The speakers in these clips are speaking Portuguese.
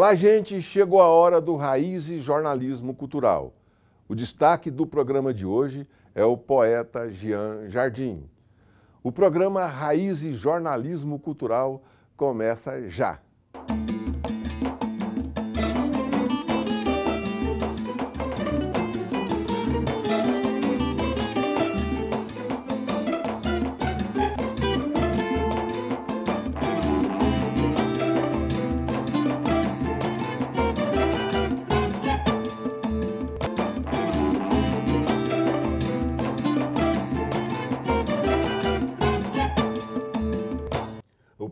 Olá, gente! Chegou a hora do Raízes Jornalismo Cultural. O destaque do programa de hoje é o poeta Jean Jardim. O programa Raízes Jornalismo Cultural começa já.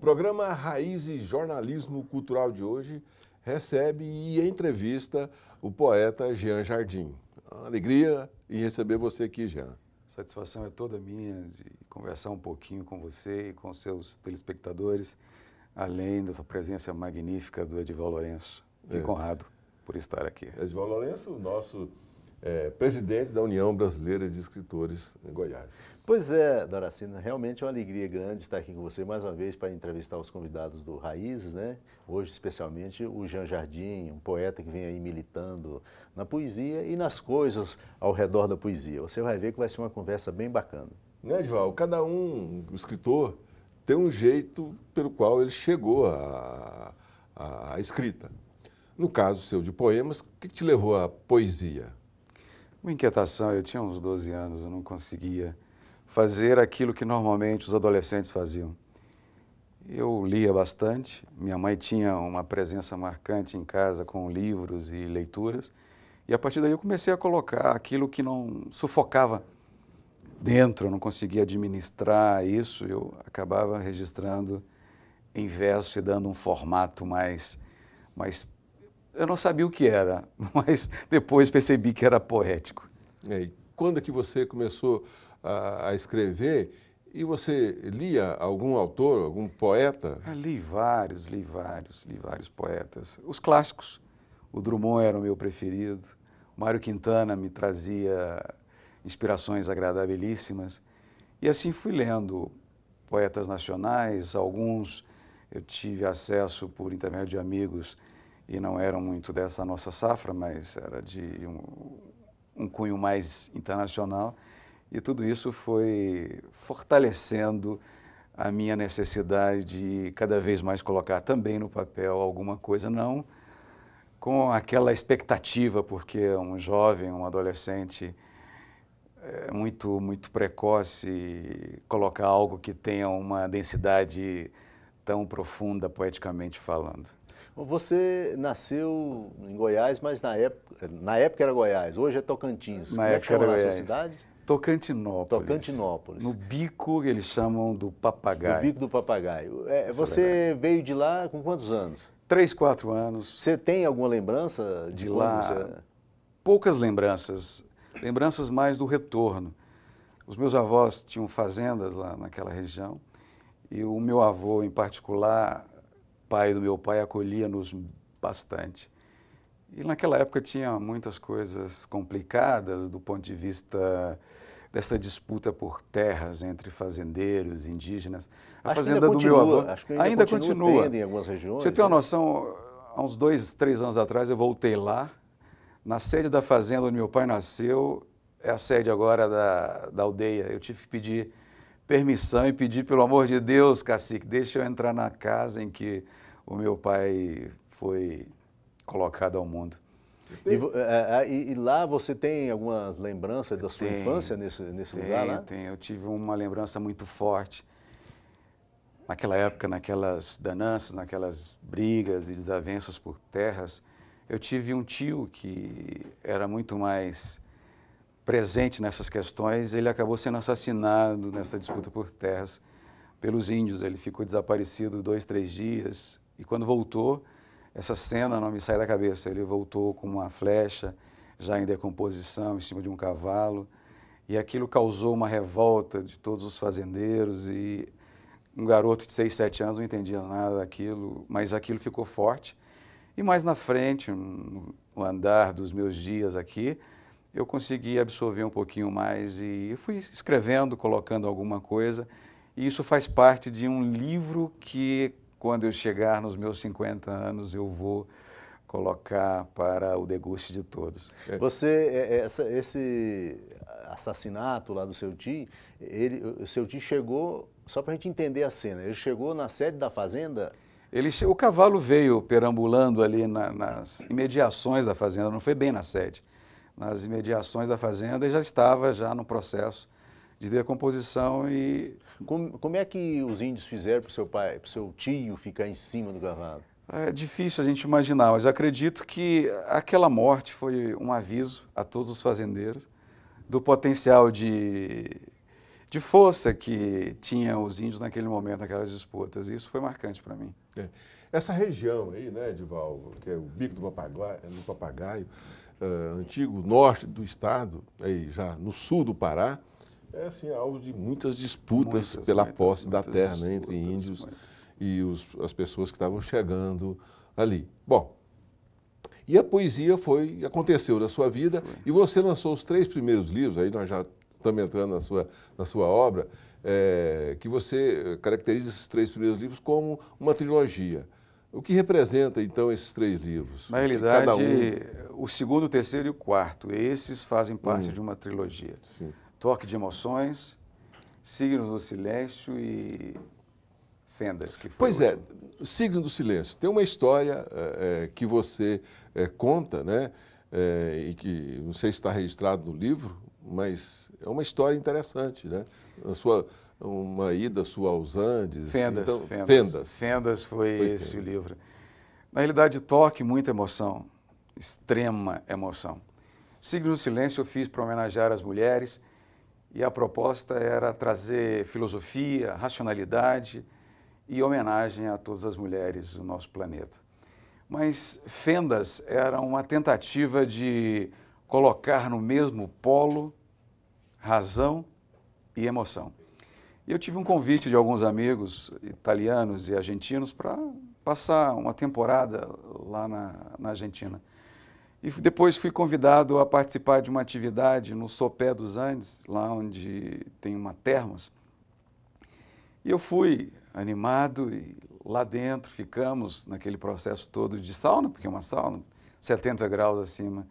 Programa Raízes Jornalismo Cultural de hoje recebe e entrevista o poeta Jean Jardim. Uma alegria em receber você aqui, Jean. Satisfação é toda minha de conversar um pouquinho com você e com seus telespectadores, além dessa presença magnífica do Edival Lourenço. Fico é. honrado por estar aqui. Edival Lourenço, nosso é, presidente da União Brasileira de Escritores em Goiás. Pois é, Doracina, realmente é uma alegria grande estar aqui com você mais uma vez para entrevistar os convidados do Raízes, né? Hoje, especialmente, o Jean Jardim, um poeta que vem aí militando na poesia e nas coisas ao redor da poesia. Você vai ver que vai ser uma conversa bem bacana. Né, Edval? Cada um, o escritor, tem um jeito pelo qual ele chegou à, à escrita. No caso seu de poemas, o que te levou à poesia? uma inquietação. Eu tinha uns 12 anos, eu não conseguia fazer aquilo que normalmente os adolescentes faziam. Eu lia bastante, minha mãe tinha uma presença marcante em casa com livros e leituras, e a partir daí eu comecei a colocar aquilo que não sufocava dentro, eu não conseguia administrar isso, eu acabava registrando em verso e dando um formato mais, mais eu não sabia o que era, mas depois percebi que era poético. É, e quando é que você começou a, a escrever e você lia algum autor, algum poeta? Ah, li vários, li vários, li vários poetas. Os clássicos. O Drummond era o meu preferido. O Mário Quintana me trazia inspirações agradabilíssimas. E assim fui lendo poetas nacionais, alguns eu tive acesso por intermédio de amigos e não eram muito dessa nossa safra, mas era de um, um cunho mais internacional. E tudo isso foi fortalecendo a minha necessidade de cada vez mais colocar também no papel alguma coisa, não com aquela expectativa, porque um jovem, um adolescente é muito, muito precoce colocar algo que tenha uma densidade tão profunda poeticamente falando. Você nasceu em Goiás, mas na época, na época era Goiás, hoje é Tocantins. Na Como é época é era Goiás. cidade? Tocantinópolis. Tocantinópolis. No bico eles chamam do papagaio. No bico do papagaio. É, é você é veio de lá com quantos anos? Três, quatro anos. Você tem alguma lembrança de, de lá? Você... Poucas lembranças. Lembranças mais do retorno. Os meus avós tinham fazendas lá naquela região e o meu avô, em particular, pai do meu pai acolhia-nos bastante. E naquela época tinha muitas coisas complicadas do ponto de vista dessa disputa por terras entre fazendeiros, indígenas. A acho fazenda do continua, meu avô ainda, ainda, continua. continua. Em algumas regiões, Você tem uma né? noção, há uns dois, três anos atrás eu voltei lá, na sede da fazenda onde meu pai nasceu, é a sede agora da, da aldeia. Eu tive que pedir permissão e pedir, pelo amor de Deus, cacique, deixa eu entrar na casa em que o meu pai foi colocado ao mundo. E, é, é, é, e, e lá você tem algumas lembranças da sua tem, infância nesse, nesse tem, lugar? Tem, eu tive uma lembrança muito forte. Naquela época, naquelas dananças, naquelas brigas e desavenças por terras, eu tive um tio que era muito mais presente nessas questões. Ele acabou sendo assassinado nessa disputa por terras pelos índios. Ele ficou desaparecido dois, três dias. E quando voltou, essa cena não me sai da cabeça. Ele voltou com uma flecha, já em decomposição, em cima de um cavalo. E aquilo causou uma revolta de todos os fazendeiros. E um garoto de 6, 7 anos não entendia nada daquilo, mas aquilo ficou forte. E mais na frente, no andar dos meus dias aqui, eu consegui absorver um pouquinho mais e fui escrevendo, colocando alguma coisa. E isso faz parte de um livro que quando eu chegar nos meus 50 anos, eu vou colocar para o deguste de todos. É. Você, é, é, essa, esse assassinato lá do seu tio, ele, o seu tio chegou, só para a gente entender a cena, ele chegou na sede da fazenda? Ele, o cavalo veio perambulando ali na, nas imediações da fazenda, não foi bem na sede, nas imediações da fazenda e já estava já no processo de decomposição composição e... Como, como é que os índios fizeram para o seu pai, para o seu tio ficar em cima do cavalo? É difícil a gente imaginar, mas acredito que aquela morte foi um aviso a todos os fazendeiros do potencial de, de força que tinha os índios naquele momento, naquelas disputas. E isso foi marcante para mim. É. Essa região aí, né, Edival, que é o Bico do Papagaio, do é Papagaio uh, antigo norte do estado, aí já no sul do Pará, é assim, alvo de muitas disputas muitas, pela muitas, posse muitas da terra né, entre índios e os, as pessoas que estavam chegando ali. Bom, e a poesia foi aconteceu na sua vida foi. e você lançou os três primeiros livros, aí nós já estamos entrando na sua, na sua obra, é, que você caracteriza esses três primeiros livros como uma trilogia. O que representa, então, esses três livros? Na realidade, um... o segundo, o terceiro e o quarto. Esses fazem parte hum. de uma trilogia. Sim. Toque de Emoções, Signos do Silêncio e Fendas, que foi Pois é, Signos do Silêncio. Tem uma história é, é, que você é, conta, né? É, e que não sei se está registrado no livro, mas é uma história interessante, né? A sua, uma ida sua aos Andes. Fendas, então, Fendas. Fendas. Fendas foi, foi esse o livro. Na realidade, toque muita emoção, extrema emoção. Signo do Silêncio eu fiz para homenagear as mulheres e a proposta era trazer filosofia, racionalidade e homenagem a todas as mulheres do nosso planeta. Mas Fendas era uma tentativa de colocar no mesmo polo razão e emoção. E eu tive um convite de alguns amigos italianos e argentinos para passar uma temporada lá na, na Argentina. E depois fui convidado a participar de uma atividade no Sopé dos Andes, lá onde tem uma termas. E eu fui animado e lá dentro ficamos naquele processo todo de sauna, porque é uma sauna, 70 graus acima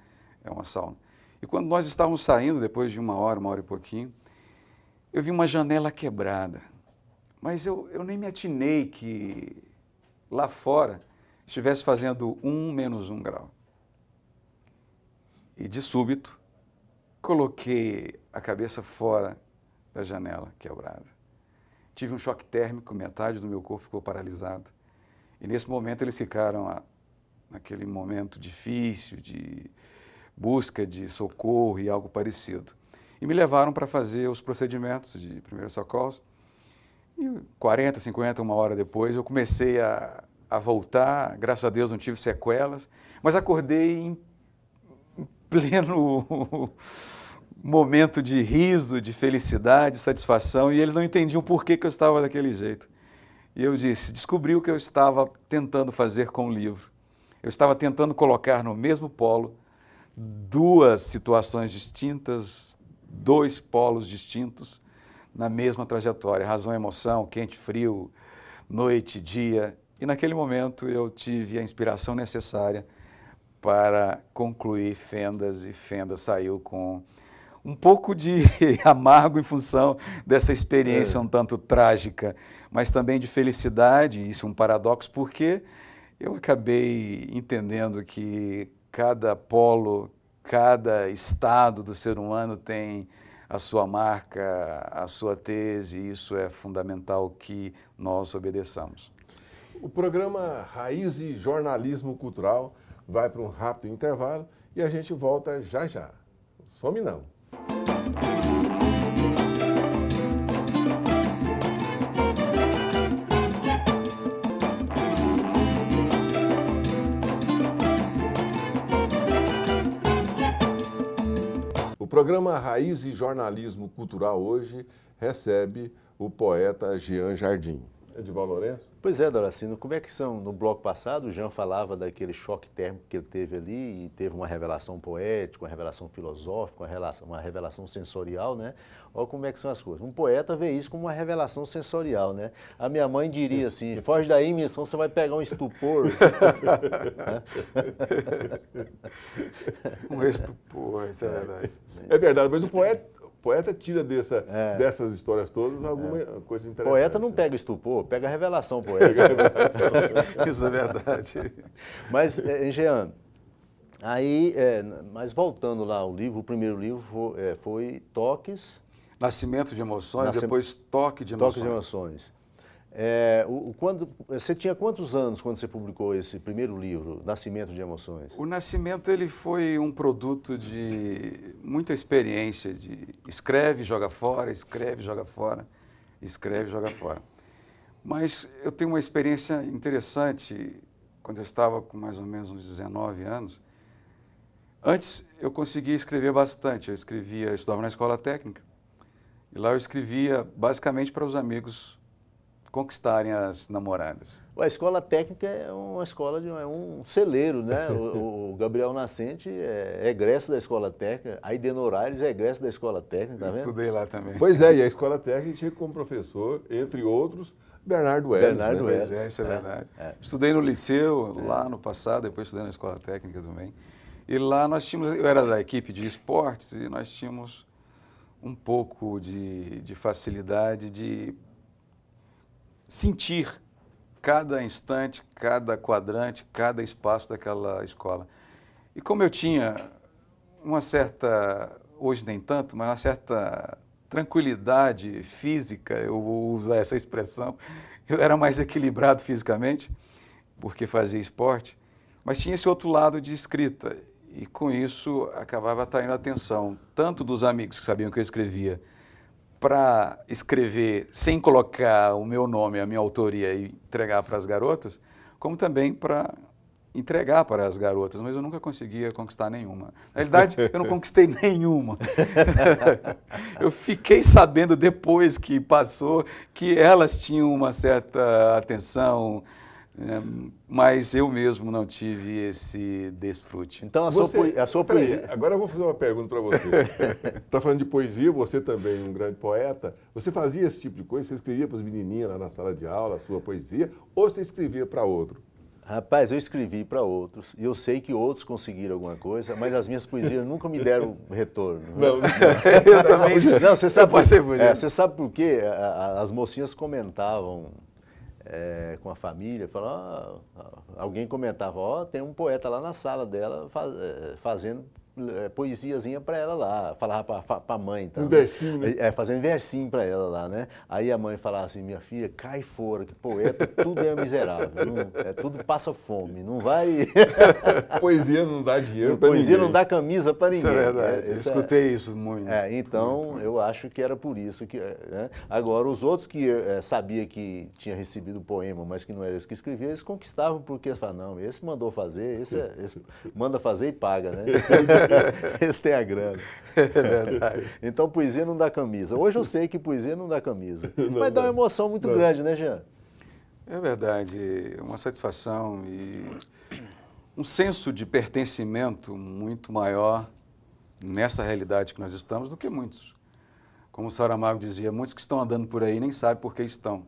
é uma sauna. E quando nós estávamos saindo, depois de uma hora, uma hora e pouquinho, eu vi uma janela quebrada. Mas eu, eu nem me atinei que lá fora estivesse fazendo um menos um grau. E de súbito, coloquei a cabeça fora da janela quebrada. Tive um choque térmico, metade do meu corpo ficou paralisado. E nesse momento eles ficaram, a, naquele momento difícil de busca de socorro e algo parecido. E me levaram para fazer os procedimentos de primeiros socorros. E 40, 50, uma hora depois, eu comecei a, a voltar. Graças a Deus não tive sequelas, mas acordei em pleno momento de riso, de felicidade, satisfação, e eles não entendiam por que, que eu estava daquele jeito. E eu disse: descobri o que eu estava tentando fazer com o livro. Eu estava tentando colocar no mesmo polo duas situações distintas, dois polos distintos na mesma trajetória, razão, emoção, quente, frio, noite, dia. E naquele momento eu tive a inspiração necessária para concluir Fendas e Fenda saiu com um pouco de amargo em função dessa experiência é. um tanto trágica, mas também de felicidade, isso é um paradoxo, porque eu acabei entendendo que cada polo, cada estado do ser humano tem a sua marca, a sua tese, e isso é fundamental que nós obedeçamos. O programa Raiz e Jornalismo Cultural vai para um rápido intervalo e a gente volta já já. Some não! O programa Raiz e Jornalismo Cultural hoje recebe o poeta Jean Jardim. Edival Lourenço? Pois é, Doracino, como é que são? No bloco passado, o Jean falava daquele choque térmico que ele teve ali, e teve uma revelação poética, uma revelação filosófica, uma revelação, uma revelação sensorial, né? Olha como é que são as coisas. Um poeta vê isso como uma revelação sensorial, né? A minha mãe diria é. assim, foge daí, minha senhora, você vai pegar um estupor. um estupor, isso é verdade. É verdade, mas o poeta poeta tira dessa, é. dessas histórias todas alguma é. coisa interessante. Poeta não pega estupor, pega revelação poética. Isso é verdade. Mas, é, Jean, aí, é, mas voltando lá ao livro, o primeiro livro foi, é, foi Toques. Nascimento de Emoções, depois Toque de Emoções. Toque de Emoções. É, o, quando, você tinha quantos anos quando você publicou esse primeiro livro, Nascimento de Emoções? O Nascimento ele foi um produto de muita experiência, de escreve, joga fora, escreve, joga fora, escreve, joga fora. Mas eu tenho uma experiência interessante, quando eu estava com mais ou menos uns 19 anos, antes eu conseguia escrever bastante, eu escrevia, eu estudava na escola técnica, e lá eu escrevia basicamente para os amigos conquistarem as namoradas? A escola técnica é uma escola de é um celeiro, né? o, o, Gabriel Nascente é, é egresso da escola técnica, Aí Horares é egresso da escola técnica, tá vendo? Estudei lá também. Pois é, e a escola técnica tinha como professor, entre outros, Bernardo Welles. Né? Bernardo né? Welles. É, isso é, é verdade. É. Estudei no liceu é. lá no passado, depois estudei na escola técnica também. E lá nós tínhamos, eu era da equipe de esportes e nós tínhamos um pouco de, de facilidade de sentir cada instante, cada quadrante, cada espaço daquela escola. E como eu tinha uma certa, hoje nem tanto, mas uma certa tranquilidade física, eu vou usar essa expressão, eu era mais equilibrado fisicamente, porque fazia esporte, mas tinha esse outro lado de escrita. E com isso acabava atraindo a atenção, tanto dos amigos que sabiam que eu escrevia, para escrever sem colocar o meu nome, a minha autoria e entregar para as garotas, como também para entregar para as garotas, mas eu nunca conseguia conquistar nenhuma. Na realidade, eu não conquistei nenhuma. eu fiquei sabendo depois que passou que elas tinham uma certa atenção, é, mas eu mesmo não tive esse desfrute. Então, a você, sua, a sua poesia. Aí, agora eu vou fazer uma pergunta para você. Está falando de poesia, você também, é um grande poeta. Você fazia esse tipo de coisa? Você escrevia para os menininhos lá na sala de aula a sua poesia? Ou você escrevia para outro? Rapaz, eu escrevi para outros e eu sei que outros conseguiram alguma coisa, mas as minhas poesias nunca me deram retorno. Não, não. eu também. Não, você sabe, por, é, você sabe por quê? As mocinhas comentavam é, com a família, falava, ó, alguém comentava, ó, tem um poeta lá na sala dela faz, eh, fazendo eh, poesiazinha para ela lá, falava para a mãe. também, um versinho, né? É, fazendo versinho para ela lá, né? Aí a mãe falava assim, minha filha, cai fora, que poeta, tudo é miserável, não, é, tudo passa fome, não vai... poesia não dá dinheiro para ninguém. Poesia não dá camisa para ninguém. Isso é verdade, é, eu escutei é... isso muito. É, então muito, muito. eu acho que era por isso que... Eh, né? Agora, os outros que é, sabia que tinha recebido o poema, mas que não era esse que escrevia, eles conquistavam porque eles falavam, não, esse mandou fazer, esse, é, esse manda fazer e paga, né? Esse tem a grana. É verdade. então, poesia não dá camisa. Hoje eu sei que poesia não dá camisa. Não, mas dá uma emoção muito não. grande, né, Jean? É verdade. Uma satisfação e um senso de pertencimento muito maior nessa realidade que nós estamos do que muitos. Como o Saramago dizia, muitos que estão andando por aí nem sabem por que estão.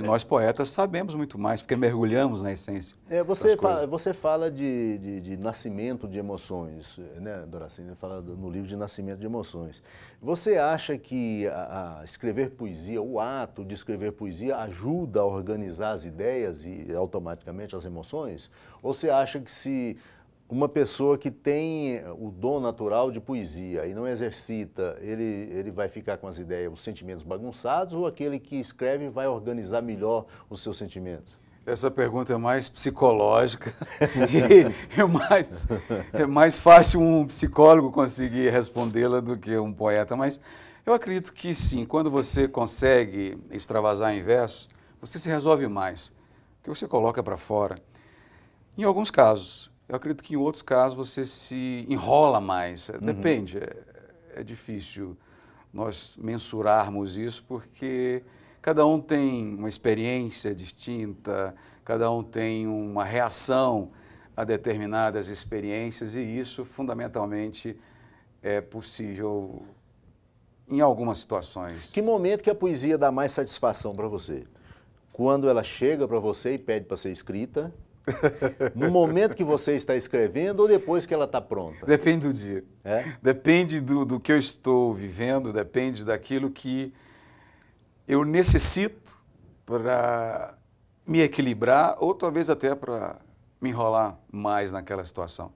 E nós poetas sabemos muito mais, porque mergulhamos na essência. É, você, fala, você fala de, de, de, nascimento de emoções, né, Doracina? Fala no livro de Nascimento de Emoções. Você acha que a, a escrever poesia, o ato de escrever poesia, ajuda a organizar as ideias e automaticamente as emoções? Ou você acha que se uma pessoa que tem eh, o dom natural de poesia e não exercita, ele, ele vai ficar com as ideias, os sentimentos bagunçados ou aquele que escreve vai organizar melhor os seus sentimentos? Essa pergunta é mais psicológica e é mais, é mais fácil um psicólogo conseguir respondê-la do que um poeta, mas eu acredito que sim, quando você consegue extravasar em versos, você se resolve mais, porque você coloca para fora. Em alguns casos, eu acredito que em outros casos você se enrola mais. Uhum. Depende, é, é, difícil nós mensurarmos isso porque cada um tem uma experiência distinta, cada um tem uma reação a determinadas experiências e isso fundamentalmente é possível em algumas situações. Que momento que a poesia dá mais satisfação para você? Quando ela chega para você e pede para ser escrita no momento que você está escrevendo ou depois que ela está pronta? Depende do dia. É? Depende do, do que eu estou vivendo, depende daquilo que eu necessito para me equilibrar ou talvez até para me enrolar mais naquela situação.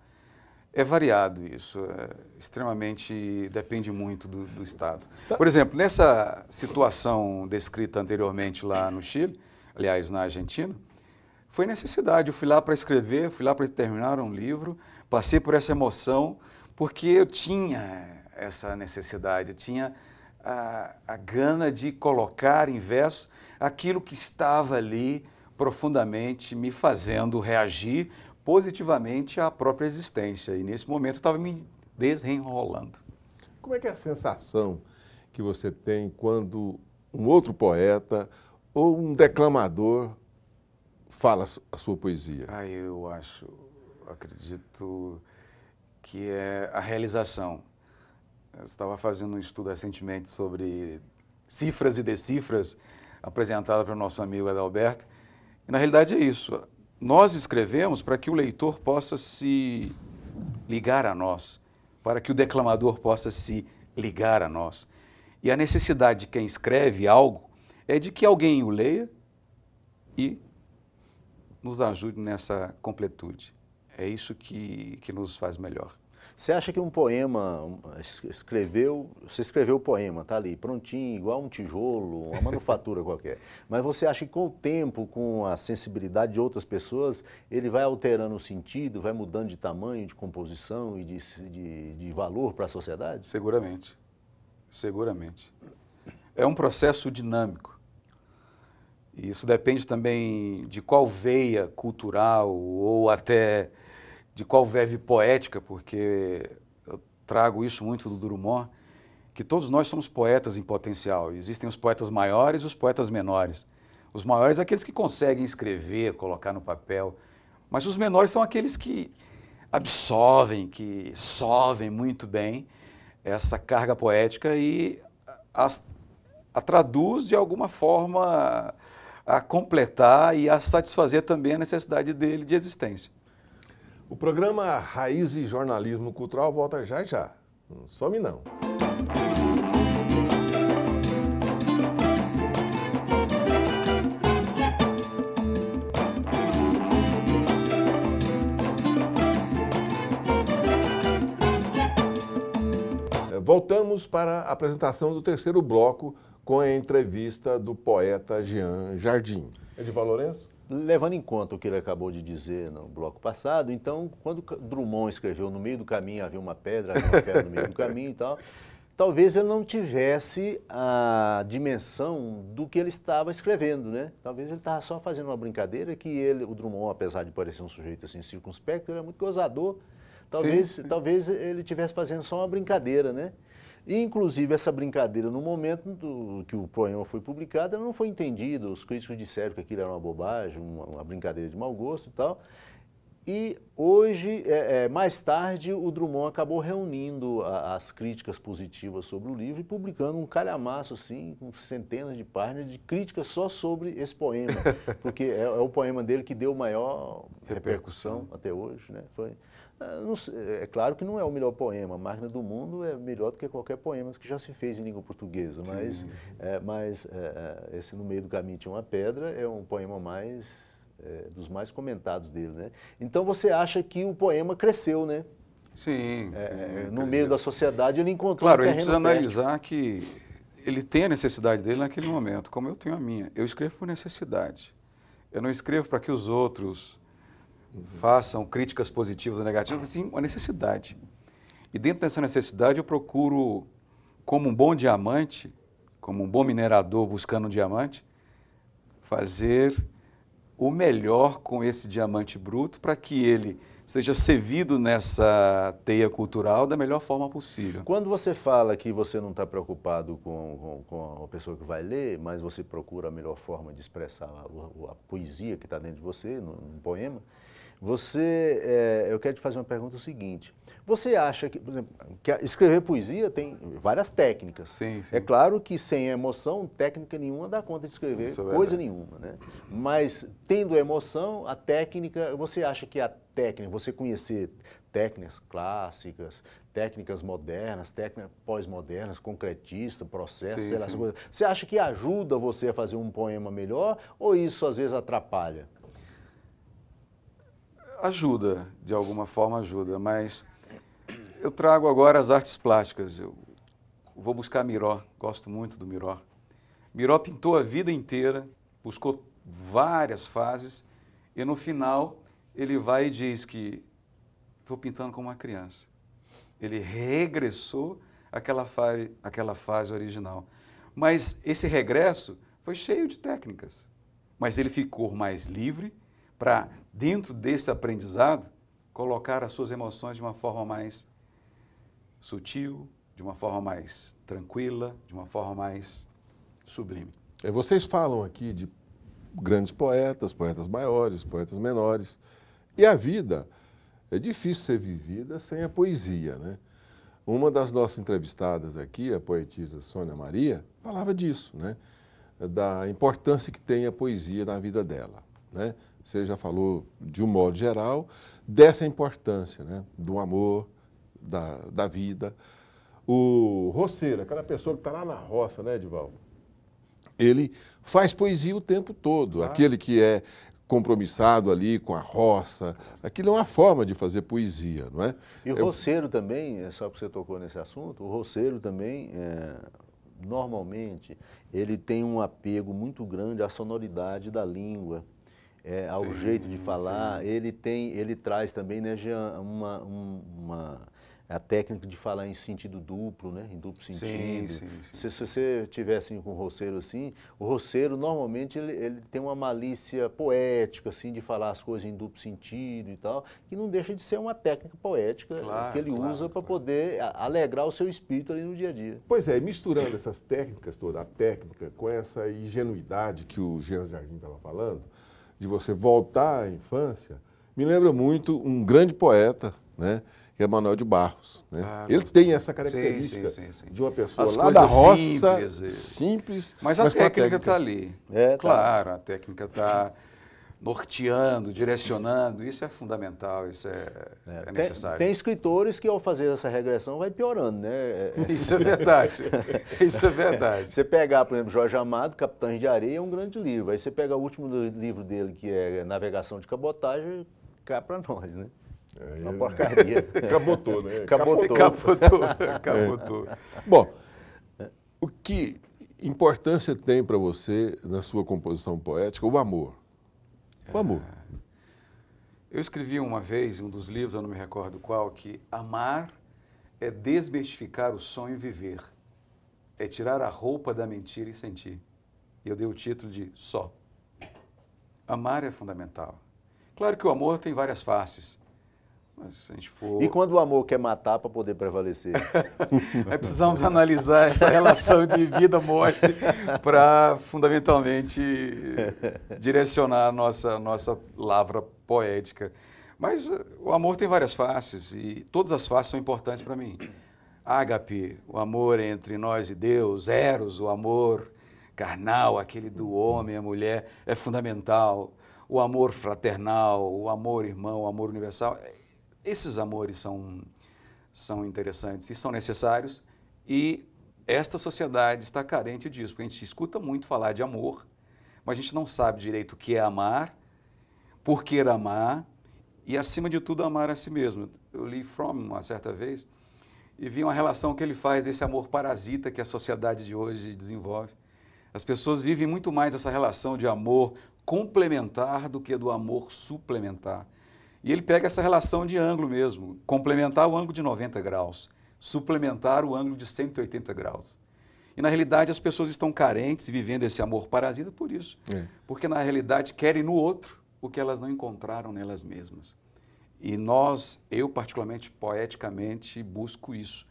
É variado isso, é extremamente depende muito do, do, estado. Tá. Por exemplo, nessa situação descrita anteriormente lá no Chile, aliás na Argentina, foi necessidade. Eu fui lá para escrever, fui lá para terminar um livro, passei por essa emoção, porque eu tinha eh, essa necessidade, eu tinha a, a gana de colocar em verso aquilo que estava ali profundamente me fazendo reagir positivamente à própria existência. E nesse momento estava me desenrolando. Como é que é a sensação que você tem quando um outro poeta ou um declamador fala a sua poesia? Ah, eu acho, acredito que é a realização. Eu estava fazendo um estudo recentemente sobre cifras e decifras, apresentado pelo nosso amigo Adalberto, e na realidade é isso. Nós escrevemos para que o leitor possa se ligar a nós, para que o declamador possa se ligar a nós. E a necessidade de quem escreve algo é de que alguém o leia e nos ajude nessa completude. É isso que, que nos faz melhor. Você acha que um poema, escreveu, você escreveu o poema, tá ali, prontinho, igual um tijolo, uma manufatura qualquer. Mas você acha que com o tempo, com a sensibilidade de outras pessoas, ele vai alterando o sentido, vai mudando de tamanho, de composição e de, de, de valor para a sociedade? Seguramente, seguramente. É um processo dinâmico. E isso depende também de qual veia cultural ou até de qual verve poética, porque eu trago isso muito do Drummond, que todos nós somos poetas em potencial. Existem os poetas maiores e os poetas menores. Os maiores são é aqueles que conseguem escrever, colocar no papel, mas os menores são aqueles que absorvem, que sovem muito bem essa carga poética e as, a traduz de alguma forma a completar e a satisfazer também a necessidade dele de existência. O programa Raiz e Jornalismo Cultural volta já já. Não some não. Voltamos para a apresentação do terceiro bloco com a entrevista do poeta Jean Jardim. É Edival Lourenço? Levando em conta o que ele acabou de dizer no bloco passado, então, quando Drummond escreveu No meio do caminho havia uma pedra, havia uma pedra no meio do caminho e tal, talvez ele não tivesse a dimensão do que ele estava escrevendo, né? Talvez ele estava só fazendo uma brincadeira que ele, o Drummond, apesar de parecer um sujeito assim circunspecto, era é muito gozador. Talvez, sim, sim. talvez ele estivesse fazendo só uma brincadeira, né? E, inclusive, essa brincadeira, no momento do, que o poema foi publicado, ela não foi entendida. Os críticos disseram que aquilo era uma bobagem, uma, uma brincadeira de mau gosto e tal. E hoje, é, é, mais tarde, o Drummond acabou reunindo a, as críticas positivas sobre o livro e publicando um calhamaço, assim, com centenas de páginas de críticas só sobre esse poema, porque é, é o poema dele que deu maior repercussão, repercussão até hoje, né? Foi, ah, é, é claro que não é o melhor poema, máquina do Mundo é melhor do que qualquer poema que já se fez em língua portuguesa, mas, é, mas é, é, esse No Meio do Caminho Tinha Uma Pedra é um poema mais, é, dos mais comentados dele, né? Então você acha que o poema cresceu, né? Sim, é, sim No meio da sociedade ele encontrou Claro, um a gente precisa analisar que ele tem a necessidade dele naquele momento, como eu tenho a minha. Eu escrevo por necessidade. Eu não escrevo para que os outros façam críticas positivas ou negativas, sim, uma necessidade. E dentro dessa necessidade eu procuro, como um bom diamante, como um bom minerador buscando um diamante, fazer o melhor com esse diamante bruto para que ele seja servido nessa teia cultural da melhor forma possível. Quando você fala que você não está preocupado com, com, com, a pessoa que vai ler, mas você procura a melhor forma de expressar a, a, a poesia que está dentro de você, num poema, você, é, eu quero te fazer uma pergunta é o seguinte. Você acha que, por exemplo, que escrever poesia tem várias técnicas. Sim, é sim. É claro que sem emoção, técnica nenhuma dá conta de escrever Isso é coisa é nenhuma, né? Mas tendo emoção, a técnica, você acha que a técnica, você conhecer técnicas clássicas, técnicas modernas, técnicas pós-modernas, concretista, processo, sim, sei lá, sim. Você acha que ajuda você a fazer um poema melhor ou isso às vezes atrapalha? Ajuda, de alguma forma ajuda, mas eu trago agora as artes plásticas. Eu vou buscar Miró, gosto muito do Miró. Miró pintou a vida inteira, buscou várias fases, e no final ele vai e diz que estou pintando como uma criança. Ele regressou àquela, fase, àquela fase original. Mas esse regresso foi cheio de técnicas. Mas ele ficou mais livre, para, dentro desse aprendizado, colocar as suas emoções de uma forma mais sutil, de uma forma mais tranquila, de uma forma mais sublime. É, vocês falam aqui de grandes poetas, poetas maiores, poetas menores. E a vida é difícil ser vivida sem a poesia, né? Uma das nossas entrevistadas aqui, a poetisa Sônia Maria, falava disso, né? Da importância que tem a poesia na vida dela. Né? Você já falou de um modo geral dessa importância né? do amor, da, da vida. O roceiro, aquela pessoa que está lá na roça, né, Edivaldo? Ele faz poesia o tempo todo. Ah. Aquele que é compromissado ali com a roça. Aquilo é uma forma de fazer poesia, não é? E o roceiro Eu... também, é só que você tocou nesse assunto, o roceiro também, é, normalmente, ele tem um apego muito grande à sonoridade da língua é, ao sim, jeito de falar. Sim. Ele tem, ele traz também, né, Jean, uma, uma a técnica de falar em sentido duplo, né? em duplo sentido. Sim, sim, sim. Se, se, você tiver assim, com um roceiro assim, o roceiro normalmente ele, ele, tem uma malícia poética assim de falar as coisas em duplo sentido e tal, que não deixa de ser uma técnica poética claro, que ele claro, usa para claro. poder alegrar o seu espírito ali no dia a dia. Pois é, misturando essas técnicas toda a técnica com essa ingenuidade que o Jean Jardim estava falando, de você voltar à infância, me lembra muito um grande poeta, né? que é Manuel de Barros. Né? Ah, ele tem essa característica sim, sim, sim, de uma pessoa As lá da roça, simples, é. simples mas, mas a técnica está ali. É, tá. claro, tá. a técnica está norteando, direcionando, isso é fundamental, isso é, é, é necessário. Tem, tem, escritores que ao fazer essa regressão vai piorando, né? É, é. Isso é verdade, isso é verdade. Você pegar, por exemplo, Jorge Amado, Capitães de Areia, é um grande livro. Aí você pega o último livro dele, que é Navegação de Cabotagem, cá para nós, né? É, Uma porcaria. Cabotou, né? Cabotou. Cabotou. Cabotou. É. Bom, o que importância tem para você na sua composição poética o amor? Como? Eu escrevi uma vez, um dos livros, eu não me recordo qual, que amar é desmistificar o sonho e viver. É tirar a roupa da mentira e sentir. E eu dei o título de Só. Amar é fundamental. Claro que o amor tem várias faces. Mas se a gente for... E quando o amor quer matar para poder prevalecer? Aí precisamos analisar essa relação de vida-morte para, fundamentalmente, direcionar a nossa, nossa lavra poética. Mas eh, o amor tem várias faces e todas as faces são importantes para mim. Ágape, o amor entre nós e Deus, Eros, o amor carnal, aquele do homem, a mulher, é fundamental. O amor fraternal, o amor irmão, o amor universal, esses amores são, são interessantes e são necessários e esta sociedade está carente disso, porque a gente escuta muito falar de amor, mas a gente não sabe direito o que é amar, por que amar e, acima de tudo, amar a si mesmo. Eu li Fromm uma certa vez e vi uma relação que ele faz desse amor parasita que a sociedade de hoje desenvolve. As pessoas vivem muito mais essa relação de amor complementar do que do amor suplementar. E ele pega essa relação de ângulo mesmo, complementar o ângulo de 90 graus, suplementar o ângulo de 180 graus. E na realidade as pessoas estão carentes, vivendo esse amor parasita por isso. É. Porque na realidade querem no outro o que elas não encontraram nelas mesmas. E nós, eu particularmente, poeticamente, busco isso.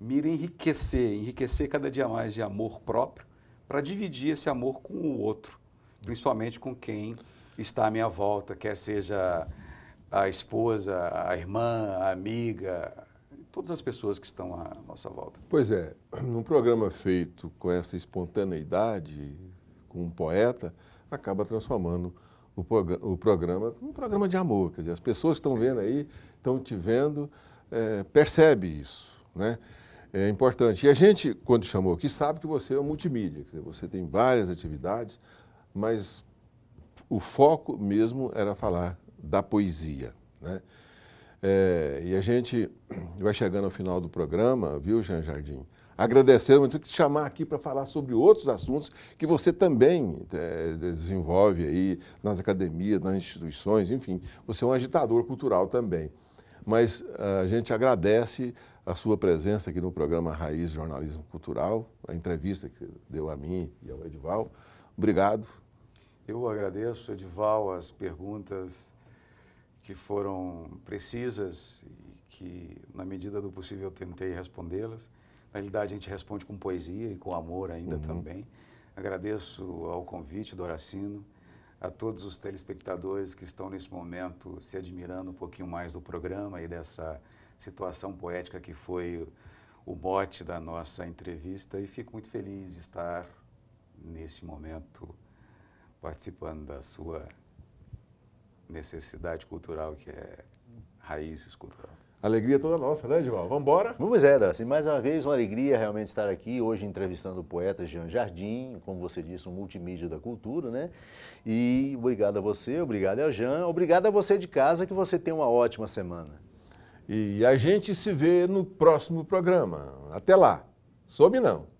Mira enriquecer, enriquecer cada dia mais de amor próprio para dividir esse amor com o outro, principalmente com quem está à minha volta, quer seja a esposa, a irmã, a amiga, todas as pessoas que estão à nossa volta. Pois é, num programa feito com essa espontaneidade, com um poeta, acaba transformando o, prog o programa num programa de amor. Quer dizer, as pessoas que estão vendo aí, estão te vendo, é, percebe isso, né? É importante. E a gente, quando chamou aqui, sabe que você é um multimídia, quer dizer, você tem várias atividades, mas o foco mesmo era falar da poesia. Né? É, e a gente vai chegando ao final do programa, viu, Jean Jardim? Agradecer, mas tenho que te chamar aqui para falar sobre outros assuntos que você também é, desenvolve aí nas academias, nas instituições, enfim. Você é um agitador cultural também. Mas é, a gente agradece a sua presença aqui no programa Raiz Jornalismo Cultural, a entrevista que deu a mim e ao Edival. Obrigado. Eu agradeço, Edival, as perguntas que foram precisas e que, na medida do possível, eu tentei respondê-las. Na realidade, a gente responde com poesia e com amor ainda uhum. também. Agradeço ao convite do Horacino, a todos os telespectadores que estão nesse momento se admirando um pouquinho mais do programa e dessa situação poética que foi o mote da nossa entrevista. E fico muito feliz de estar, nesse momento, participando da sua necessidade cultural que é raízes cultural. Alegria toda nossa, né, Edval? Vamos embora? Vamos é, Darcy. Mais uma vez, uma alegria realmente estar aqui hoje entrevistando o poeta Jean Jardim, como você disse, um multimídia da cultura, né? E obrigado a você, obrigado ao Jean, obrigado a você de casa, que você tenha uma ótima semana. E a gente se vê no próximo programa. Até lá. Soube não.